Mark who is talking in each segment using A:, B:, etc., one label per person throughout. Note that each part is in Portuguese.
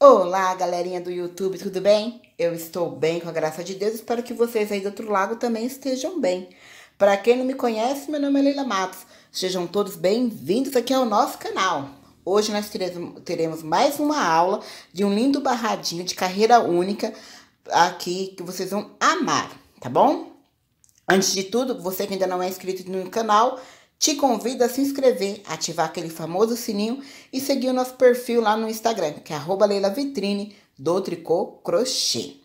A: Olá, galerinha do YouTube, tudo bem? Eu estou bem, com a graça de Deus. Espero que vocês aí do outro lado também estejam bem. Para quem não me conhece, meu nome é Leila Matos. Sejam todos bem-vindos aqui ao nosso canal. Hoje nós teremos mais uma aula de um lindo barradinho de carreira única aqui que vocês vão amar, tá bom? Antes de tudo, você que ainda não é inscrito no canal, te convido a se inscrever, ativar aquele famoso sininho e seguir o nosso perfil lá no Instagram, que é @leilavitrine do tricô crochê.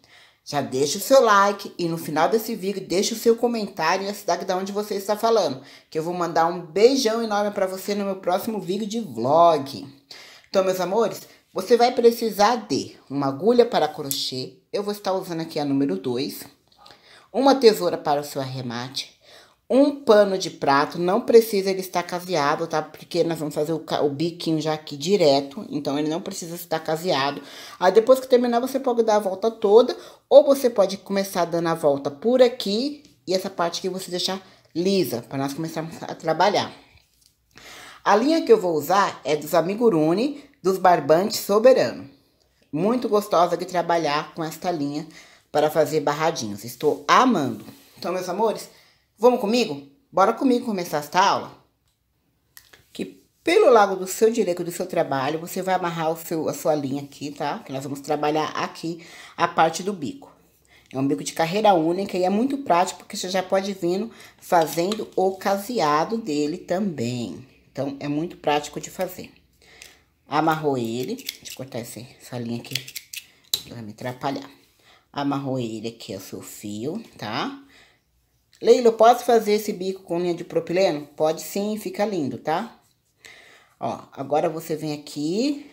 A: Já deixa o seu like e no final desse vídeo deixa o seu comentário e a cidade da onde você está falando, que eu vou mandar um beijão enorme para você no meu próximo vídeo de vlog. Então, meus amores, você vai precisar de uma agulha para crochê, eu vou estar usando aqui a número 2, uma tesoura para o seu arremate, um pano de prato, não precisa ele estar caseado, tá? Porque nós vamos fazer o, o biquinho já aqui direto, então ele não precisa estar caseado. Aí depois que terminar, você pode dar a volta toda, ou você pode começar dando a volta por aqui, e essa parte aqui você deixar lisa, para nós começarmos a trabalhar. A linha que eu vou usar é dos amigurumi, dos barbantes soberano. Muito gostosa de trabalhar com esta linha para fazer barradinhos, estou amando. Então, meus amores... Vamos comigo? Bora comigo começar esta aula? Que pelo lado do seu direito do seu trabalho, você vai amarrar o seu, a sua linha aqui, tá? Que nós vamos trabalhar aqui a parte do bico. É um bico de carreira única e é muito prático porque você já pode vir fazendo o caseado dele também. Então, é muito prático de fazer. Amarrou ele, deixa eu cortar esse, essa linha aqui pra me atrapalhar. Amarrou ele aqui, o seu fio, tá? Tá? Leila, posso fazer esse bico com linha de propileno? Pode sim, fica lindo, tá? Ó, agora você vem aqui,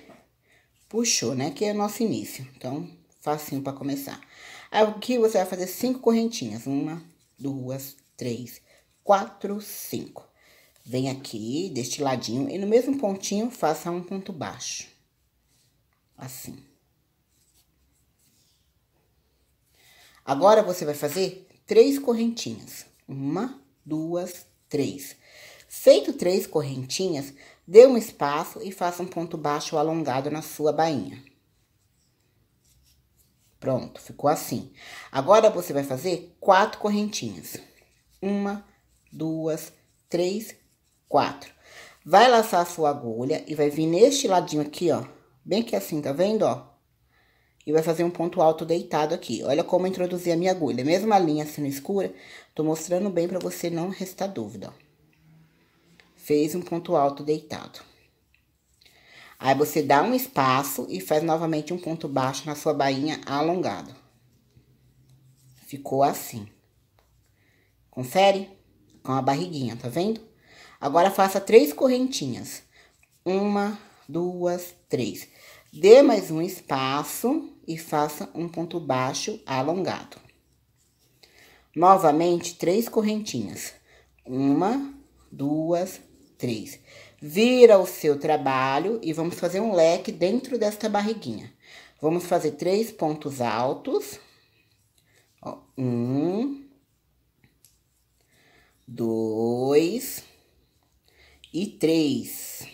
A: puxou, né? Que é o nosso início. Então, facinho para começar. Aqui você vai fazer cinco correntinhas. Uma, duas, três, quatro, cinco. Vem aqui, deste ladinho, e no mesmo pontinho, faça um ponto baixo. Assim. Agora, você vai fazer três correntinhas. Uma, duas, três. Feito três correntinhas, dê um espaço e faça um ponto baixo alongado na sua bainha. Pronto, ficou assim. Agora, você vai fazer quatro correntinhas. Uma, duas, três, quatro. Vai laçar a sua agulha e vai vir neste ladinho aqui, ó. Bem que assim, tá vendo, ó? e vai fazer um ponto alto deitado aqui. Olha como introduzi a minha agulha. Mesma linha linha no escura, tô mostrando bem pra você não restar dúvida, ó. Fez um ponto alto deitado. Aí, você dá um espaço e faz novamente um ponto baixo na sua bainha alongado. Ficou assim. Confere? Com a barriguinha, tá vendo? Agora, faça três correntinhas. Uma, duas, três. Dê mais um espaço e faça um ponto baixo alongado. Novamente, três correntinhas. Uma, duas, três. Vira o seu trabalho e vamos fazer um leque dentro desta barriguinha. Vamos fazer três pontos altos. Ó, um, dois e três.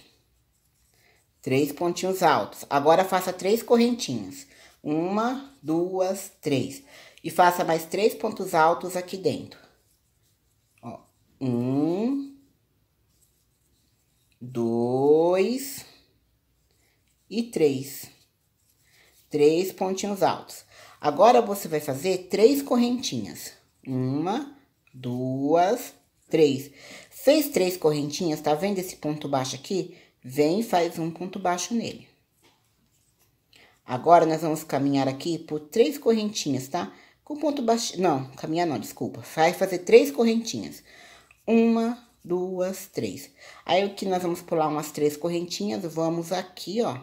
A: Três pontinhos altos. Agora faça três correntinhas. Uma, duas, três. E faça mais três pontos altos aqui dentro. Ó, um, dois e três. Três pontinhos altos. Agora, você vai fazer três correntinhas. Uma, duas, três. Fez três correntinhas, tá vendo esse ponto baixo aqui? Vem e faz um ponto baixo nele. Agora, nós vamos caminhar aqui por três correntinhas, tá? Com ponto baixo... Não, caminhar não, desculpa. Vai fazer três correntinhas. Uma, duas, três. Aí, o que nós vamos pular umas três correntinhas, vamos aqui, ó.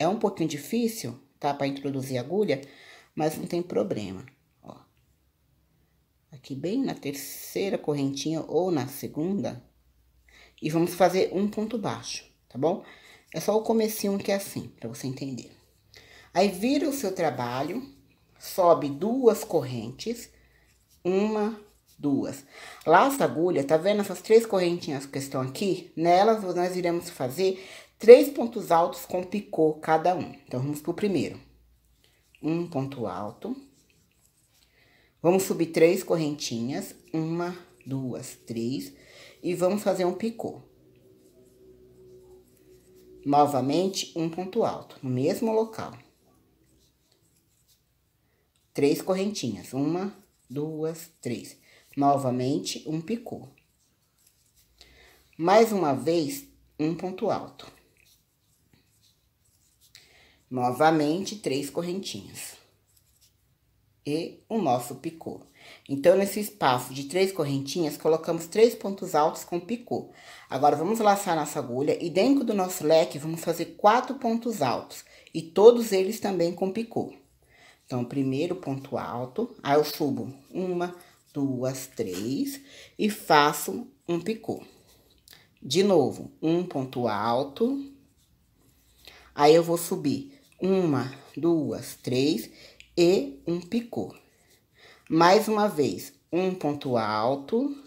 A: É um pouquinho difícil, tá? Pra introduzir agulha, mas não tem problema, ó. Aqui bem na terceira correntinha ou na segunda, e vamos fazer um ponto baixo, tá bom? É só o comecinho que é assim, para você entender. Aí, vira o seu trabalho, sobe duas correntes, uma, duas. Laça agulha, tá vendo essas três correntinhas que estão aqui? Nelas, nós iremos fazer três pontos altos com picô cada um. Então, vamos pro primeiro. Um ponto alto. Vamos subir três correntinhas. Uma, duas, três e vamos fazer um picô. Novamente, um ponto alto, no mesmo local. Três correntinhas, uma, duas, três. Novamente, um picô. Mais uma vez, um ponto alto. Novamente, três correntinhas e o nosso picô. Então, nesse espaço de três correntinhas, colocamos três pontos altos com picô. Agora, vamos laçar nossa agulha e dentro do nosso leque, vamos fazer quatro pontos altos. E todos eles também com picô. Então, primeiro ponto alto, aí eu subo uma, duas, três e faço um picô. De novo, um ponto alto, aí eu vou subir uma, duas, três e um picô. Mais uma vez, um ponto alto.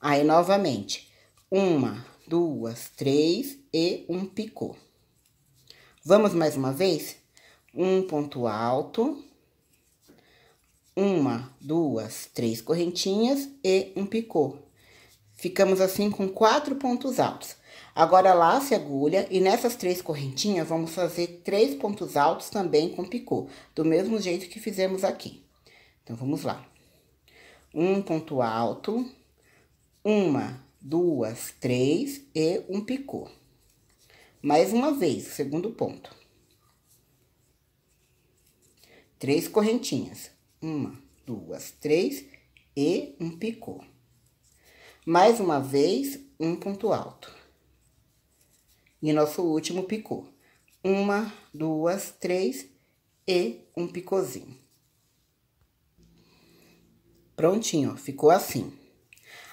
A: Aí, novamente, uma, duas, três e um picô. Vamos mais uma vez? Um ponto alto. Uma, duas, três correntinhas e um picô. Ficamos assim com quatro pontos altos. Agora lace a agulha e nessas três correntinhas vamos fazer três pontos altos também com picô, do mesmo jeito que fizemos aqui. Então, vamos lá. Um ponto alto, uma, duas, três e um picô. Mais uma vez, segundo ponto. Três correntinhas. Uma, duas, três e um picô. Mais uma vez, um ponto alto e nosso último picô. Uma, duas, três e um picôzinho. Prontinho, ó, ficou assim.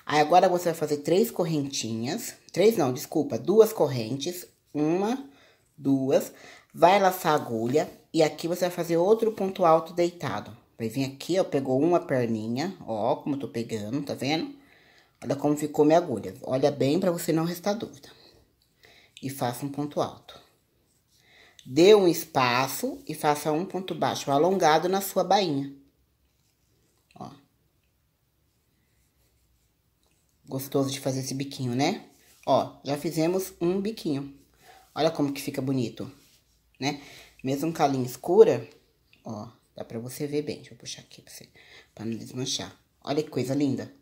A: Aí, agora, você vai fazer três correntinhas. Três não, desculpa, duas correntes. Uma, duas. Vai laçar a agulha. E aqui, você vai fazer outro ponto alto deitado. Vai vir aqui, ó, pegou uma perninha, ó, como eu tô pegando, tá vendo? Olha como ficou minha agulha. Olha bem pra você não restar dúvida e faça um ponto alto. Dê um espaço e faça um ponto baixo alongado na sua bainha. Ó. Gostoso de fazer esse biquinho, né? Ó, já fizemos um biquinho. Olha como que fica bonito, né? Mesmo com a linha escura, ó, dá pra você ver bem. Deixa eu puxar aqui pra, você, pra não desmanchar. Olha que coisa linda.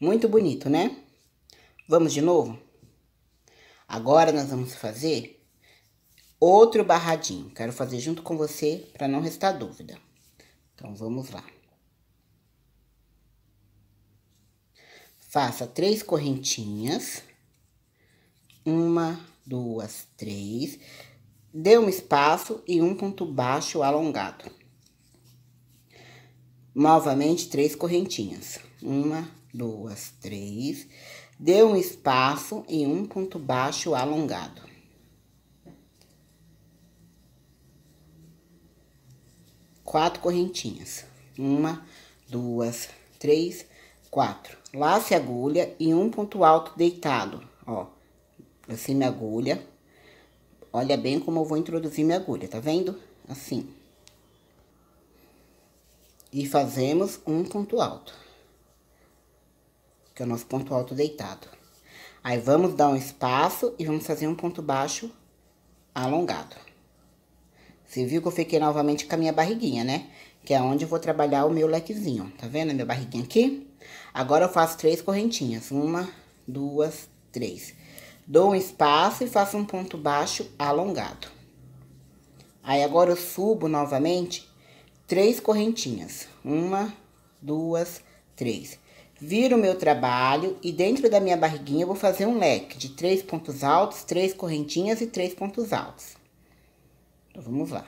A: Muito bonito, né? Vamos de novo? Agora nós vamos fazer outro barradinho. Quero fazer junto com você para não restar dúvida. Então, vamos lá. Faça três correntinhas. Uma, duas, três. Dê um espaço e um ponto baixo alongado. Novamente, três correntinhas. Uma, duas, três Dê um espaço e um ponto baixo alongado. Quatro correntinhas. Uma, duas, três, quatro. Lace a agulha e um ponto alto deitado, ó. Assim minha agulha. Olha bem como eu vou introduzir minha agulha, tá vendo? Assim. E fazemos um ponto alto que é o nosso ponto alto deitado. Aí, vamos dar um espaço e vamos fazer um ponto baixo alongado. Você viu que eu fiquei novamente com a minha barriguinha, né? Que é onde eu vou trabalhar o meu lequezinho. Tá vendo a minha barriguinha aqui? Agora, eu faço três correntinhas. Uma, duas, três. Dou um espaço e faço um ponto baixo alongado. Aí, agora, eu subo novamente três correntinhas. Uma, duas, três. Viro o meu trabalho e dentro da minha barriguinha eu vou fazer um leque de três pontos altos, três correntinhas e três pontos altos. Então, vamos lá.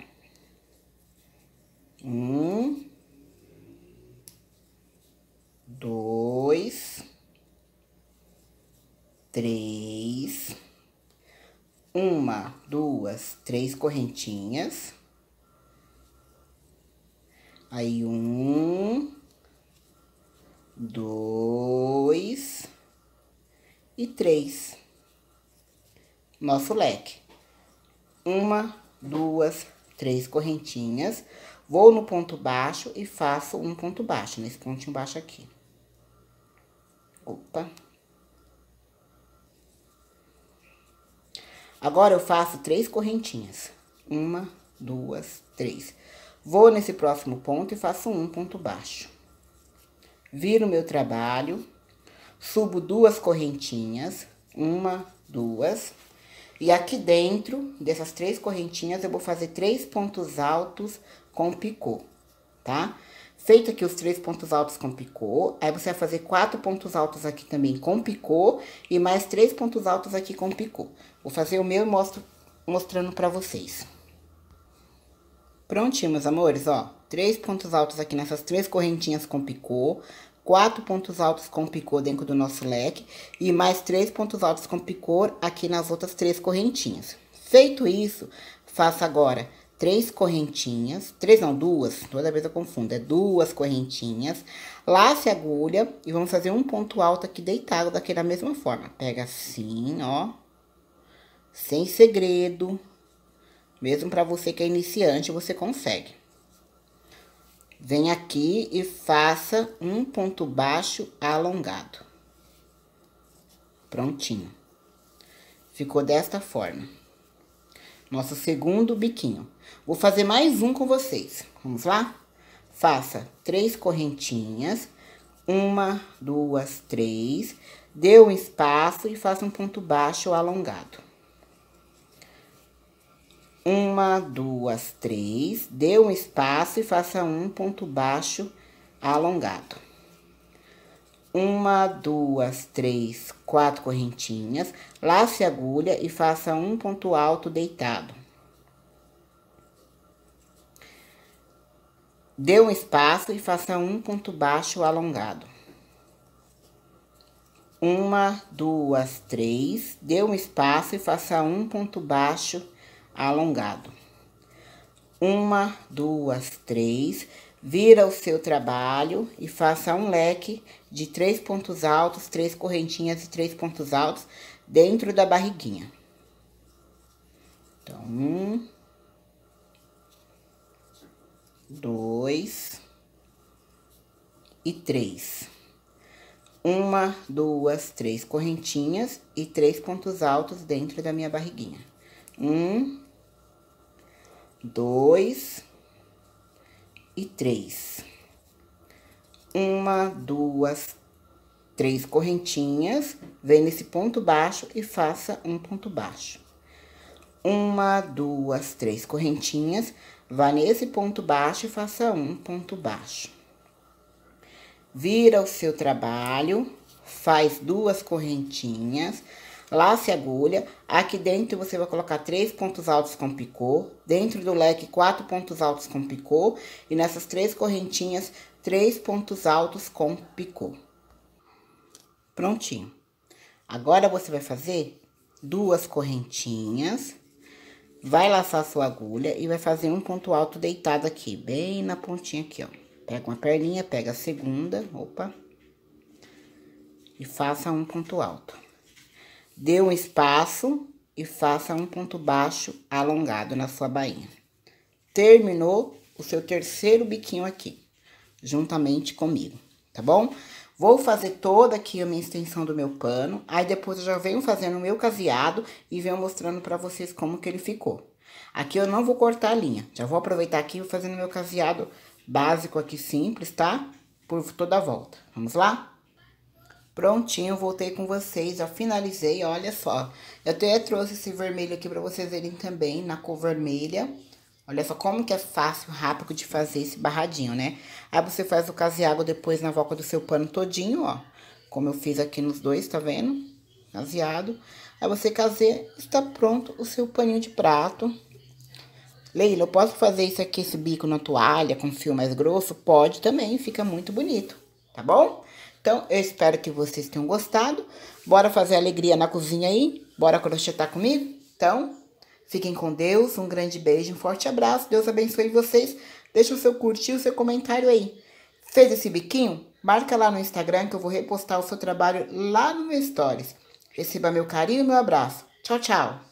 A: Um. Dois. Três. Uma, duas, três correntinhas. Aí, um dois e três. Nosso leque. Uma, duas, três correntinhas. Vou no ponto baixo e faço um ponto baixo, nesse pontinho baixo aqui. Opa. Agora, eu faço três correntinhas. Uma, duas, três. Vou nesse próximo ponto e faço um ponto baixo viro meu trabalho, subo duas correntinhas, uma, duas, e aqui dentro dessas três correntinhas eu vou fazer três pontos altos com picô, tá? Feito aqui os três pontos altos com picô, aí você vai fazer quatro pontos altos aqui também com picô e mais três pontos altos aqui com picô. Vou fazer o meu e mostro mostrando para vocês. Prontinho, meus amores, ó. Três pontos altos aqui nessas três correntinhas com picô. Quatro pontos altos com picô dentro do nosso leque. E mais três pontos altos com picô aqui nas outras três correntinhas. Feito isso, faça agora três correntinhas, três não, duas, toda vez eu confundo, é duas correntinhas, lace a agulha e vamos fazer um ponto alto aqui deitado da mesma forma. Pega assim, ó, sem segredo, mesmo para você que é iniciante, você consegue. Vem aqui e faça um ponto baixo alongado. Prontinho. Ficou desta forma. Nosso segundo biquinho. Vou fazer mais um com vocês. Vamos lá? Faça três correntinhas. Uma, duas, três. Dê um espaço e faça um ponto baixo alongado. Uma, duas, três. Dê um espaço e faça um ponto baixo alongado. Uma, duas, três, quatro correntinhas. Lace a agulha e faça um ponto alto deitado. Dê um espaço e faça um ponto baixo alongado. Uma, duas, três. Dê um espaço e faça um ponto baixo alongado. Uma, duas, três. Vira o seu trabalho e faça um leque de três pontos altos, três correntinhas e três pontos altos dentro da barriguinha. Então, um, dois e três. Uma, duas, três correntinhas e três pontos altos dentro da minha barriguinha. Um, dois e três. Uma, duas, três correntinhas, vem nesse ponto baixo e faça um ponto baixo. Uma, duas, três correntinhas, vá nesse ponto baixo e faça um ponto baixo. Vira o seu trabalho, faz duas correntinhas, lace agulha. Aqui dentro você vai colocar três pontos altos com picô, dentro do leque quatro pontos altos com picô e nessas três correntinhas três pontos altos com picô. Prontinho. Agora você vai fazer duas correntinhas, vai laçar sua agulha e vai fazer um ponto alto deitado aqui, bem na pontinha aqui, ó. Pega uma perninha, pega a segunda, opa, e faça um ponto alto. Dê um espaço e faça um ponto baixo alongado na sua bainha. Terminou o seu terceiro biquinho aqui, juntamente comigo, tá bom? Vou fazer toda aqui a minha extensão do meu pano, aí depois eu já venho fazendo o meu caseado e venho mostrando pra vocês como que ele ficou. Aqui eu não vou cortar a linha, já vou aproveitar aqui e vou fazendo meu caseado básico aqui, simples, tá? Por toda a volta. Vamos lá? Prontinho, voltei com vocês, já finalizei, olha só. Eu até trouxe esse vermelho aqui pra vocês verem também, na cor vermelha. Olha só como que é fácil, rápido de fazer esse barradinho, né? Aí você faz o caseado depois na volta do seu pano todinho, ó. Como eu fiz aqui nos dois, tá vendo? Caseado. Aí você caseia, está pronto o seu paninho de prato. Leila, eu posso fazer isso aqui, esse bico na toalha, com fio mais grosso? Pode também, fica muito bonito, tá bom? Então, eu espero que vocês tenham gostado. Bora fazer alegria na cozinha aí? Bora crochetar comigo? Então, fiquem com Deus. Um grande beijo, um forte abraço. Deus abençoe vocês. Deixa o seu curtir, o seu comentário aí. Fez esse biquinho? Marca lá no Instagram que eu vou repostar o seu trabalho lá no meu Stories. Receba meu carinho e meu abraço. Tchau, tchau.